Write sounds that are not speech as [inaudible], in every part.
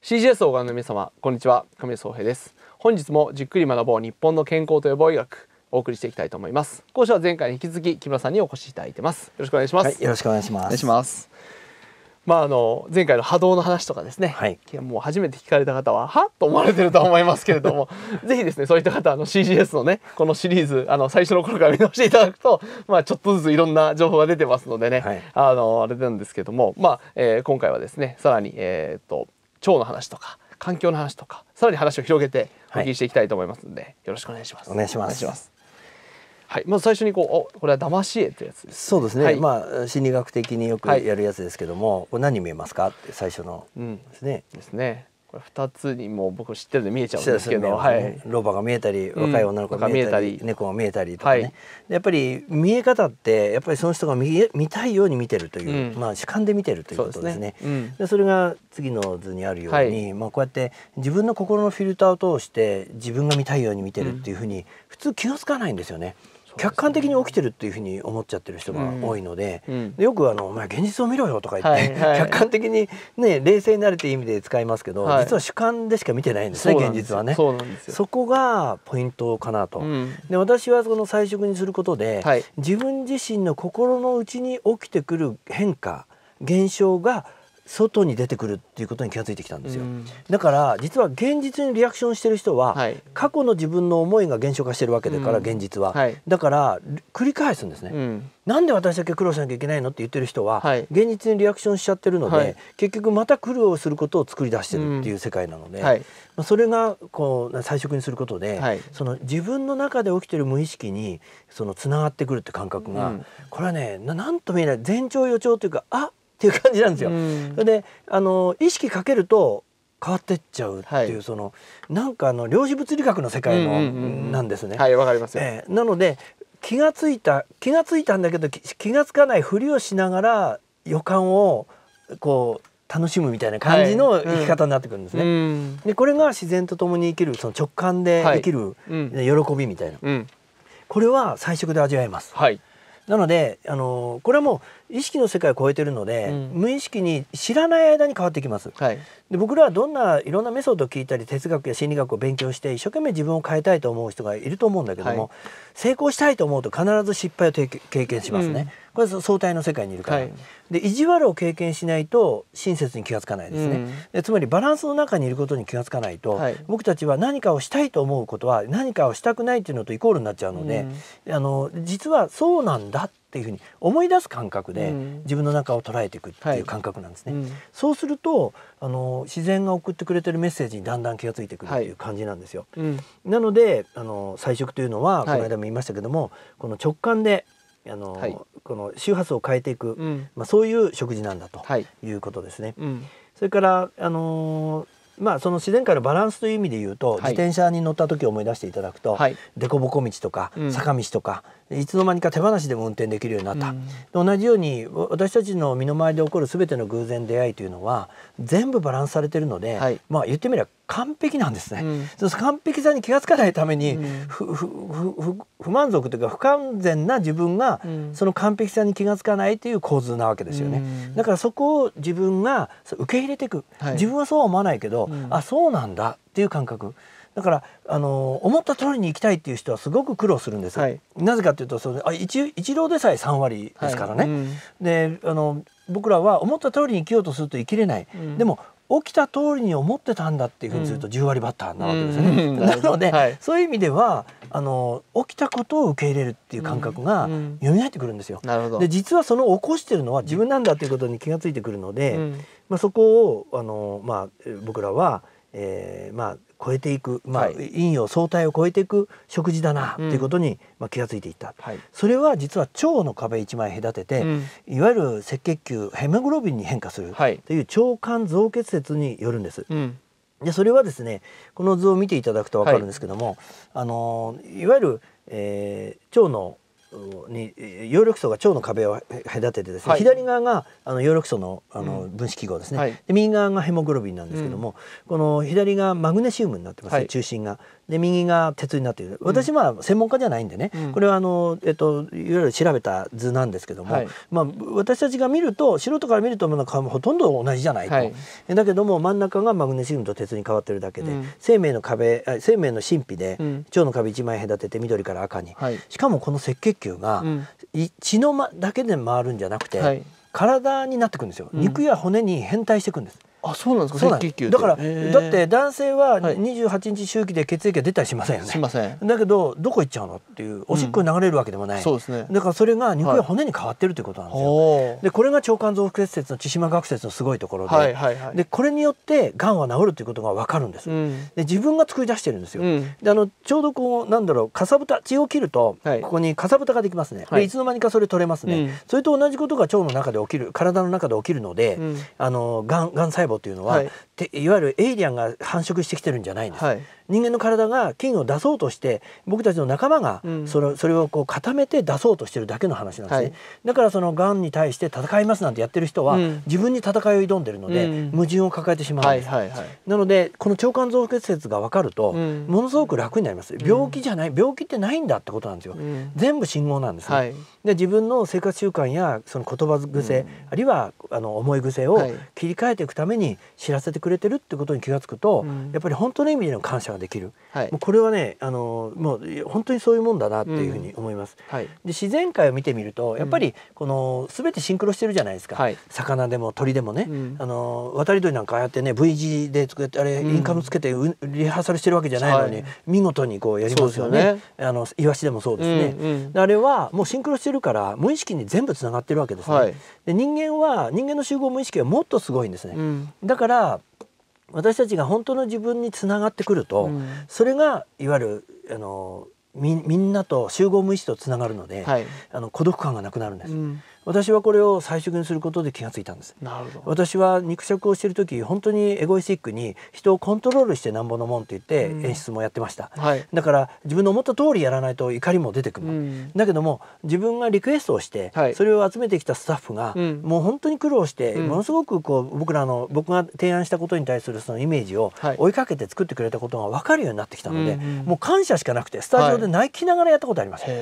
CGS をご覧の皆様こんにちは亀井壮平です本日もじっくり学ぼう日本の健康と予防医学お送りしていきたいと思います講師は前回に引き続き木村さんにお越しいただいてますよろしくお願いします、はい、よろしくお願いしますお願いしますまああの前回の波動の話とかですね、はい、もう初めて聞かれた方ははと思われてると思いますけれども [laughs] ぜひですねそういった方あの CGS のねこのシリーズあの最初の頃から見直していただくと、まあ、ちょっとずついろんな情報が出てますのでね、はい、あのあれなんですけども、まあえー、今回はですねさらに、えー、っと腸の話とか環境の話とかさらに話を広げてお聞きしていきたいと思いますので、はい、よろしくお願いします。お願いしますはい、まず最初にこうおこれは騙し絵ってやつ、でね、そうですね、はい、まあ心理学的によくやるやつですけども、はい、これ何見えますかって最初のですね、うん、ですねこれ2つにも僕知ってるんで見えちゃうんですけど、はい、ロバが見えたり若い女の子が見えたりうん、猫が見えたりとかね、はい、やっぱり見え方ってやっぱりその人が見え見たいように見てるという、うん、まあ、主観で見てるということですね。そで、ねうん、それが次の図にあるように、はい、まあ、こうやって自分の心のフィルターを通して自分が見たいように見てるっていうふうに普通気が付かないんですよね。客観的に起きてるっていうふうに思っちゃってる人が多いので、うん、よくあの「お前現実を見ろよ」とか言って、はいはい、客観的に、ね、冷静になるっていう意味で使いますけど、はい、実は主観でしか見てないんですね現実はねそこがポイントかなと。うん、で私はその菜食にすることで、はい、自分自身の心の内に起きてくる変化現象が外に出てくるっていうことに気が付いてきたんですよ、うん、だから実は現実にリアクションしてる人は、はい、過去の自分の思いが現象化してるわけだから、うん、現実は、はい、だから繰り返すんですね、うん、なんで私だけ苦労しなきゃいけないのって言ってる人は、はい、現実にリアクションしちゃってるので、結局また苦労することを作り出してるっていう世界なので、まあ、それがこう最初にすることで、その自分の中で起きてる無意識にそのつながってくるって感覚が、これはねなんとも言えない前兆予兆というかあっていう感じなんですよ。うん、それであの意識かけると変わってっちゃうっていう、はい、そのなんかあの量子物理学の世界の、なんですね。はいわかります、えー、なので気がついた気がついたんだけど気がつかないふりをしながら予感をこう楽しむみたいな感じの生き方になってくるんですね。はいうん、でこれが自然と共に生きるその直感で生きる、喜びみたいな、うん、これは最初で味わえます。はい、なのであのこれはもう意識の世界を超えてるので、うん、無意識に知らない間に変わってきます、はい、で僕らはどんないろんなメソッドを聞いたり哲学や心理学を勉強して一生懸命自分を変えたいと思う人がいると思うんだけども、はい、成功したいと思うと必ず失敗を経験しますね、うん、これは相対の世界にいるから、はい、で意地悪を経験しないと親切に気が付かないですね、うん、でつまりバランスの中にいることに気が付かないと、僕たちは何かをしたいと思うことは何かをしたくないっていうのとイコールになっちゃうので、あの実はそうなんだってっていうふうに思い出す感覚で自分の中を捉えていくっていう感覚なんですね。はいうん、そうするとあの自然が送ってくれてるメッセージにだんだん気が付いてくるっていう感じなんですよ。はいうん、なのであの彩色というのはこの間も言いましたけども、この直感であの、はい、この周波数を変えていく、うん、まあ、そういう食事なんだということですね。はいうん、それから、あのー、まあ、その自然界のバランスという意味で言うと、自転車に乗った時を思い出していただくと、はい、凸凹道とか坂道とか、うん、いつの間にか手放しでも運転できるようになった、うん、同じように私たちの身の回りで起こる全ての偶然出会いというのは全部バランスされてるので、はい、まあ言ってみれば完璧なんですね、うん、完璧さに気が付かないために、うん、不満足というか不完全な自分が、その完璧さに気が付かないという構図なわけですよね、うん、だからそこを自分が受け入れていく、はい、自分はそうは思わないけど、うん、あそうなんだっていう感覚だからあの思った通りに行きたいっていう人はすごく苦労するんです、はい、なぜかというとそのあ一一郎でさえ3割ですからね、はい、であの僕らは思った通りに生きようとすると生きれない、うん、でも起きた通りに思ってたんだっていうふうにすると10割バッターなわけですよね。[laughs] なので、はい、そういう意味ではあの起きたことを受け入れるっていう感覚が蘇ってくるんですよ。うん、で実はその起こしてるのは自分なんだということに気が付いてくるので、うん、まあ、そこをあの、まあ、僕らは、えーまあ、超えていく、まあ、陰陽相対を超えていく食事だなということに、まあ、気が付いていった、それは実は腸の壁一枚隔てて、いわゆる赤血球ヘモグロビンに変化するという腸管増血説によるんです。でそれはですねこの図を見ていただくとわかるんですけども、あのいわゆる、えー、腸のに葉緑素が腸の壁を隔ててですね、はい、左側があの葉緑素のあの分子記号ですね、うんはい、で右側がヘモグロビンなんですけども、うん、この左側マグネシウムになってますはい、中心がで右が鉄になっている私は専門家じゃないんでね、うん、これはあの、えっと、いわゆる調べた図なんですけども、はい、まあ、私たちが見ると素人から見るとものほとんど同じじゃないと、はい、だけども真ん中がマグネシウムと鉄に変わってるだけで、うん、生命の壁生命の神秘で、うん、腸の壁一枚隔てて緑から赤に、はい、しかもこの赤血球が、血の、ま、だけで回るんじゃなくて、体になってくんですよ、肉や骨に変態していくんです。あそうなんですかだからだって男性は28日周期で血液が出たりしませんよね、しませんだけどどこ行っちゃうのっていうおしっこに流れるわけでもない、うん、そうですねだからそれが肉や骨に変わってるということなんですよ、はい、でこれが腸管増結節の千島学説のすごいところではいはいはい、でこれによってがんは治るということが分かるんです、うん、で自分が作り出してるんですよ、うん、であのちょうどこうなんだろうかさぶた血を切ると、はい、ここにかさぶたができますね、はい、いつの間にかそれ取れますね、それと同じことが腸の中で起きる体の中で起きるので、あのがんがん細胞細胞というのは、はい、いわゆるエイリアンが繁殖してきてるんじゃないんです、はい、人間の体が菌を出そうとして僕たちの仲間がそれ,、それをこう固めて出そうとしてるだけの話なんですね、はい、だからそのがんに対して戦いますなんてやってる人は、自分に戦いを挑んでるので、矛盾を抱えてしまうんです、なのでこの腸管造血説が分かると、ものすごく楽になります病気じゃない病気ってないんだってことなんですよ、全部信号なんですはい、で自分の生活習慣やその言葉癖、あるいはあの思い癖を切り替えていくために知らせてくれてるってことに気が付くと、やっぱり本当の意味での感謝がができる、はい、もうこれはねあのもう本当にそういうもんだなっていうふうに思います。うんはい、で自然界を見てみるとやっぱりこの全てシンクロしてるじゃないですか、うん、魚でも鳥でもね、うん、あの渡り鳥なんかああやってね V 字で作ってあれインカムつけてリハーサルしてるわけじゃないのに、見事にこうやりますよね、ね、あのイワシでもそうですね、うんうん、あれはもうシンクロしてるから無意識に全部つながってるわけですね。で人間は人間の集合無意識はもっとすごいんですね。だから私たちが本当の自分につながってくると、うん、それがいわゆるあのみみんなと集合無意識とつながるので、はい、あの孤独感がなくなるんです。うん、私はこれを最初にすることで気がついたんですなるほど私は肉食をしてる時本当にエゴイスティックに人をコントロールしてなんぼのもんって言って演出もやってました、うんはい、だから自分の思った通りやらないと怒りも出てくる、うん、だけども自分がリクエストをして、それを集めてきたスタッフが、はい、もう本当に苦労して、ものすごくこう僕らの僕が提案したことに対するそのイメージを追いかけて作ってくれたことが分かるようになってきたので、うんもう感謝しかなくてスタジオで泣きながらやったことあります、はい、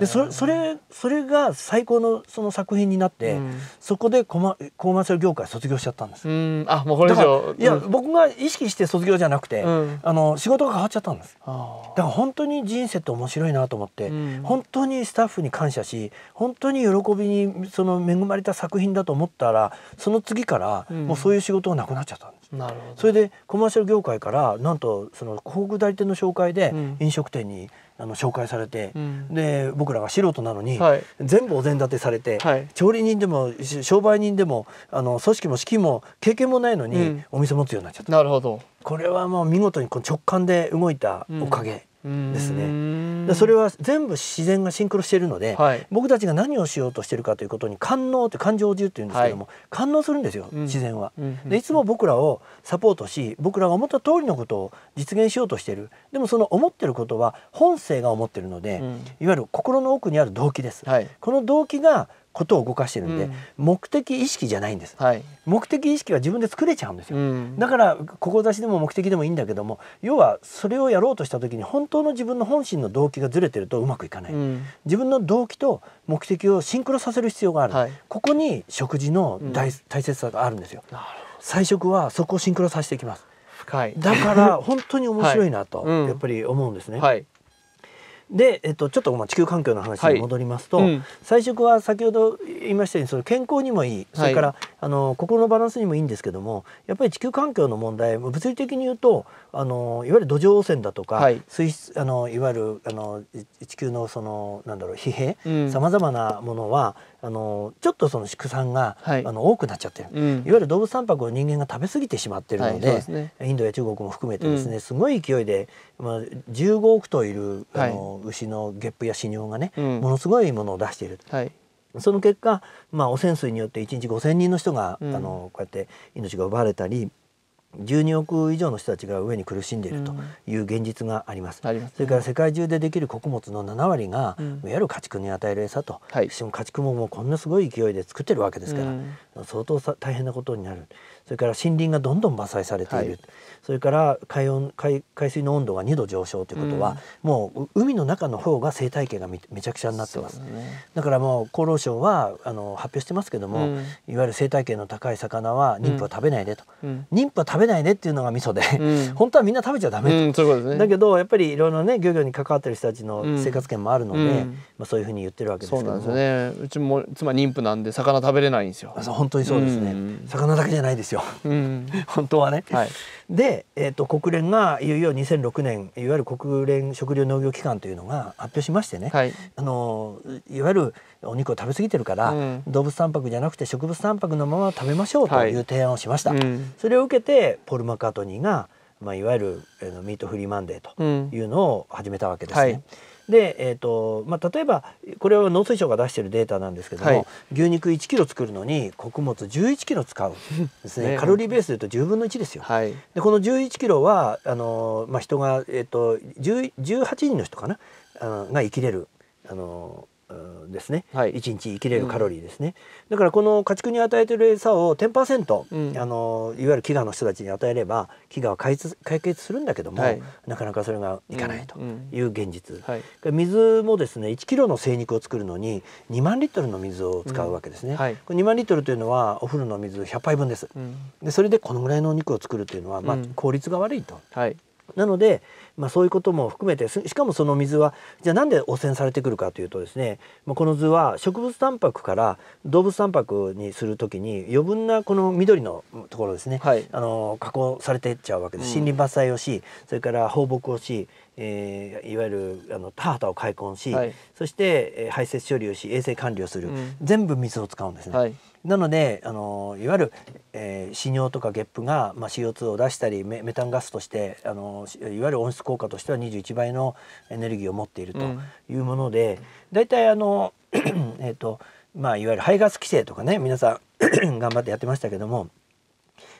でそれそれそれが最高のその作作品になって、うん、そこでコマコマーシャル業界卒業しちゃったんです。うんあもうこれ以上いや、僕が意識して卒業じゃなくて、あの仕事が変わっちゃったんです。だから本当に人生って面白いなと思って、本当にスタッフに感謝し本当に喜びにその恵まれた作品だと思ったらその次からもうそういう仕事がなくなっちゃったんです。なるほどそれでコマーシャル業界からなんとその広告代理店の紹介で飲食店に、うんあの紹介されて、うん、で僕らが素人なのに、はい、全部お膳立てされて、はい、調理人でも商売人でもあの組織も資金も経験もないのに、お店持つようになっちゃった。なるほどこれはもう見事にこの直感で動いたおかげですねそれは全部自然がシンクロしているので、はい、僕たちが何をしようとしてるかということに感応って感情を自うっていうんですけども、はい、感応するんですよ、うん、自然は、うんでいつも僕らをサポートし僕らが思った通りのことを実現しようとしてるでもその思ってることは本性が思ってるので、いわゆる心の奥にある動機です、はい、この動機がことを動かしてるんで、うん、目的意識じゃないんです、はい、目的意識は自分で作れちゃうんですよ、うん、だから志でも目的でもいいんだけども要はそれをやろうとした時に本当の自分の本心の動機がずれてるとうまくいかない、うん、自分の動機と目的をシンクロさせる必要がある、はい、ここに食事の大,、大切さがあるんですよ菜食はそこをシンクロさせていきますだから本当に面白いなと、[laughs] やっぱり思うんですね、はいで、えっと、ちょっとまあ地球環境の話に戻りますと、はいうん、菜食は先ほど言いましたようにその健康にもいいそれから、はい、あの心のバランスにもいいんですけどもやっぱり地球環境の問題物理的に言うとあのいわゆる土壌汚染だとか、はい、水質あのいわゆるあの地球のそのなんだろう疲弊さまざまなものはあのちょっとその畜産が、はい、あの多くなっちゃってる、うん、いわゆる動物タンパクを人間が食べ過ぎてしまってるのではいでね、インドや中国も含めてですね、うん、すごい勢いで、まあ、15億頭いるあの、はい、牛のゲップや死尿がね、ものすごいものを出している。その結果、まあ、汚染水によって1日5,000人の人が、あのこうやって命が奪われたり12億以上の人たちが上に苦しんでいるという現実がありますうん、それから世界中でできる穀物の7割が、うん、いわゆる家畜に与える餌と、はい、しかも家畜ももうこんなすごい勢いで作ってるわけですから、うん、相当さ大変なことになるそれから森林がどんどん伐採されている、はい、それから海温海海水の温度が2度上昇ということは、うん、もう海の中の方が生態系がめちゃくちゃになってます、ね、だからもう厚労省はあの発表してますけども、うん、いわゆる生態系の高い魚は妊婦は食べないでと、うん、妊婦は食べないでっていうのが味噌で、[laughs] 本当はみんな食べちゃダメと、ね、だけどやっぱりいろいろね漁業に関わってる人たちの生活圏もあるので、まあ、そういうふうに言ってるわけですけどもそうなんですねうちも妻妊婦なんで魚食べれないんですよ本当にそうですね、魚だけじゃないですですよ、うん、本当はね。はい、で、えーと、国連がいよいよ2006年いわゆる国連食糧農業機関というのが発表しましてね、はい、あのいわゆるお肉を食べ過ぎてるから、うん、動物タンパクじゃなくて植物タンパクのまま食べましょうという提案をしました。はいうん、それを受けてポル・マカートニーが、まあ、いわゆる、えー、ミートフリーマンデーというのを始めたわけですね。で、えーとまあ、例えばこれは農水省が出しているデータなんですけども、はい、牛肉1キロ作るのに穀物11キロ使うですねね、カロリーベースで言うと10分の1ですよ。はい、でこの11キロはあの、まあ、人が、えーと、と18人の人かなあのが生きれるあのですね、はい、1日生きれるカロリーですね、うん、だからこの家畜に与えてる餌を10%、うん、あのいわゆる飢餓の人たちに与えれば飢餓は解決するんだけども、はい、なかなかそれがいかないという現実、うんはい、水もですね1キロの精肉を作るのに2万リットルの水を使うわけですね、これ2万リットルというのはお風呂の水100杯分です、でそれでこのぐらいのお肉を作るというのは、まあ、効率が悪いと。なのでまあ、そういうことも含めてしかもその水はじゃあなんで汚染されてくるかというとですね、まあ、この図は植物タンパクから動物タンパクにするときに余分なこの緑のところですね、はい、あの加工されてっちゃうわけです、森林伐採をしそれから放牧をしえー、いわゆるあの田畑を開墾し、はい、そして、えー、排泄処理をし衛生管理をする、うん、全部水を使うんですね。はい、なのであのいわゆる、えー、死尿とかゲップが、まあ、CO2 を出したりメメタンガスとしてあのいわゆる温室効果としては21倍のエネルギーを持っているというもので、大、体、あの [clears throat] えっとまあいわゆる排ガス規制とかね皆さん [clears throat] 頑張ってやってましたけども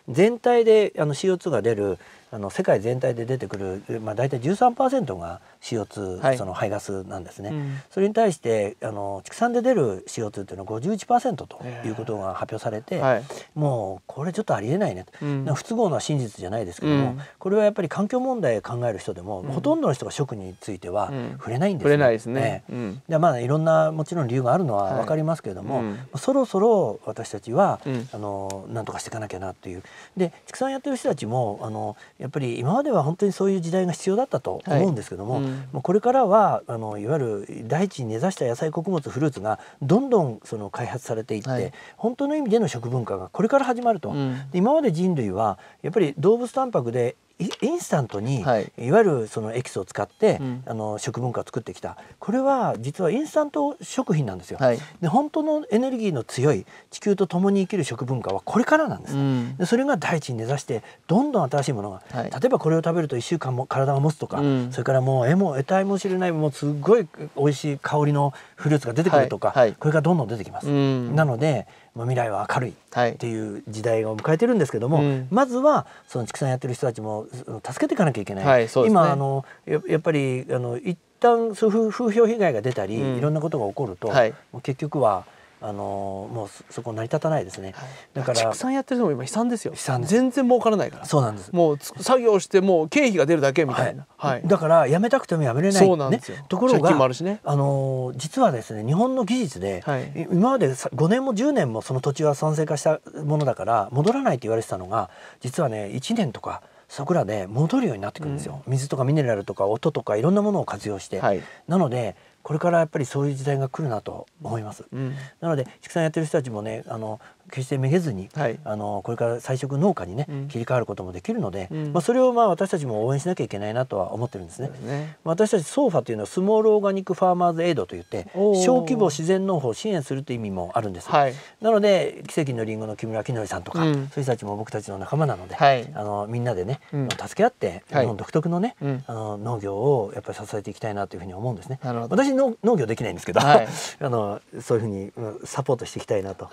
全体であの CO2 が出るあの世界全体で出てくる、まあ、大体13%が CO2、はい、その排ガスなんですね、うん、それに対してあの畜産で出る CO2 っていうのは51%ということが発表されて、えーはい、もうこれちょっとありえないねと、うん、不都合な真実じゃないですけども、うん、これはやっぱり環境問題考える人でも、ほとんどの人が食については触れないんですね。触れないですね、でまあいろんなもちろん理由があるのは分かりますけれども、はい、そろそろ私たちは、あのなんとかしていかなきゃなっていう。で畜産やってる人たちもあのやっぱり今までは本当にそういう時代が必要だったと思うんですけども、はいうん、もうこれからはあのいわゆる大地に根ざした野菜穀物フルーツがどんどんその開発されていって、はい、本当の意味での食文化がこれから始まると、うん、今まで人類はやっぱり動物タンパクでインスタントに、い、わゆるそのエキスを使って、あの食文化を作ってきたこれは実はインスタント食品なんですよ、はい、で本当のエネルギーの強い地球と共に生きる食文化はこれからなんです、うん、でそれが大地に根ざしてどんどん新しいものが、はい、例えばこれを食べると1週間も体が持つとか、うん、それからもうえも得体も知れないもうすごい美味しい香りのフルーツが出てくるとか、これがどんどん出てきます、なのでまあ、未来は明るいっていう時代を迎えてるんですけども、はいうん、まずはその畜産やってる人たちも助けていかなきゃいけない。はい、ね、今あのやっぱりあの一旦そう風評被害が出たり、うん、いろんなことが起こると、はい、結局はあのもうそこ成り立たないですね、はい、だから畜産やってるのも今悲惨ですよ悲惨全然儲からないからそうなんですもう作業してもう経費が出るだけみたいな、はい、はい、だからやめたくてもやめれない、そうなんですよ、ね、ところがあ、ねあの、の実はですね日本の技術で、はい、今まで5年も10年もその土地は酸性化したものだから戻らないって言われてたのが実はね1年とかそこらで戻るようになってくるんですよ、うん、水とかミネラルとか音とかいろんなものを活用して、はい、なのでこれからやっぱりそういう時代が来るなと思います。うん、なので畜産やってる人たちもねあの決してめげずに、はい、あのこれから菜食農家にね、うん、切り替わることもできるので、うん、まあ、それをまあ私たちも応援しなきゃいけないなとは思ってるんですね。すね私たちソーファというのはスモールオーガニックファーマーズエイドといって小規模自然農法を支援するという意味もあるんです、はい、なので奇跡のりんごの木村きのりさんとか、うん、そういう人たちも僕たちの仲間なので、はい、あのみんなでね、助け合って日本独特のね、あの農業をやっぱり支えていきたいなというふうに思うんですね。私農業できないんですけど、[laughs] あのそういうふうにサポートしていきたいなと。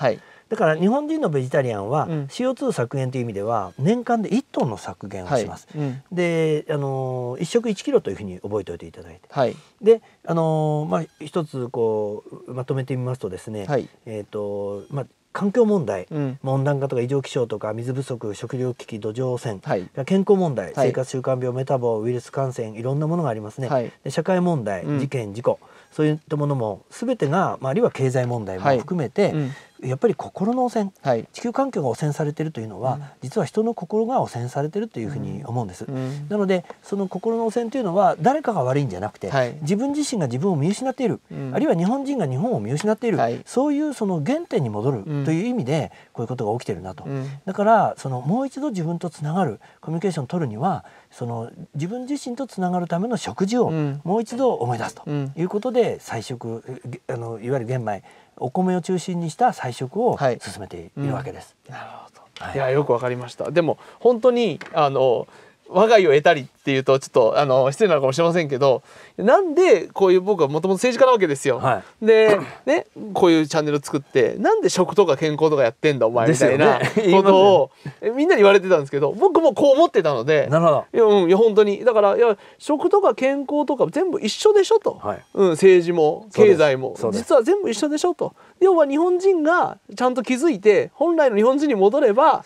だから本人のベジタリアンは CO2 削減という意味では年間で1トンの削減をします。はいうん、で、あの1食1キロというふうに覚えておいていただいて、はい、で、あのまあ一つこうまとめてみますとですね、はい、えっ、とまあ環境問題、うん、温暖化とか異常気象とか水不足食料危機土壌汚染、はい、健康問題、はい、生活習慣病メタボウイルス感染いろんなものがありますね、はい、で社会問題、うん、事件事故そういったものも全てが、まあ、あるいは経済問題も含めて、うん、やっぱり心の汚染、はい、地球環境が汚染されてるというのは、うん、実は人の心が汚染されてるというふうに思うんです、うん、なのでその心の汚染というのは誰かが悪いんじゃなくて、はい、自分自身が自分を見失っている、うん、あるいは日本人が日本を見失っている、はい、そういうその原点に戻るという意味でこういうことが起きてるなと、だからそのもう一度自分とつながるコミュニケーションを取るにはその自分自身とつながるための食事をもう一度思い出すということで、菜食あのいわゆる玄米お米を中心にした菜食を進めているわけです。はいうん、なるほど、はい、いやよくわかりました。でも本当にあの我が家を得たりっていうとちょっとあの失礼なのかもしれませんけどなんでこういう僕はもともと政治家なわけですよ。はい、で、ね、こういうチャンネル作ってなんで食とか健康とかやってんだお前みたいな [laughs] ことを、ね、みんなに言われてたんですけど僕もこう思ってたのでなるほどいや,、うん、いや本当にだからいや食とか健康とか全部一緒でしょと、はい、うん、政治も経済も実は全部一緒でしょと要は日本人がちゃんと気づいて本来の日本人に戻れば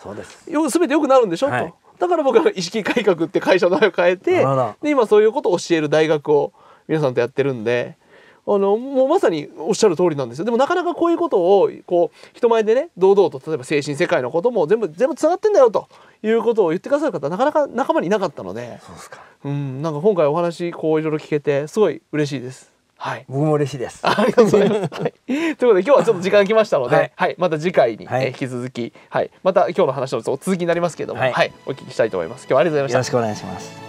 すべてよくなるんでしょ、はい、と。だから僕は意識改革って会社の名前を変えてで今そういうことを教える大学を皆さんとやってるんで。あのもうまさにおっしゃる通りなんですよでもなかなかこういうことをこう人前でね堂々と例えば精神世界のことも全部全部つながってんだよということを言ってくださる方なかなか仲間にいなかったのでそうですか、うん、なんか今回お話こういろいろ聞けてすごい嬉しいです。はい、僕も嬉しいです。ありがとうございます。はい、ということで今日はちょっと時間が来ましたので、はい、また次回に、え引き続き、はい、また今日の話の続きになりますけれども、はい、お聞きしたいと思います。今日はありがとうございました。よろしくお願いします。